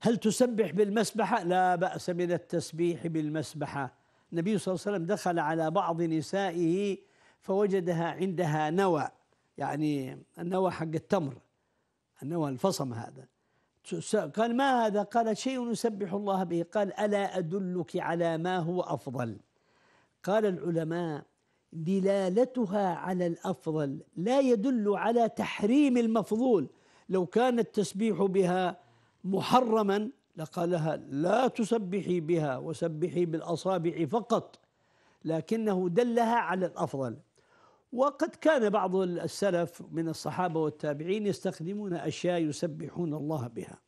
هل تسبح بالمسبحة؟ لا بأس من التسبيح بالمسبحة النبي صلى الله عليه وسلم دخل على بعض نسائه فوجدها عندها نوى يعني النوى حق التمر النوى الفصم هذا قال ما هذا قال شيء يسبح الله به قال ألا أدلك على ما هو أفضل قال العلماء دلالتها على الأفضل لا يدل على تحريم المفضول لو كان التسبيح بها محرما لقالها لا تسبحي بها وسبحي بالاصابع فقط لكنه دلها على الافضل وقد كان بعض السلف من الصحابه والتابعين يستخدمون اشياء يسبحون الله بها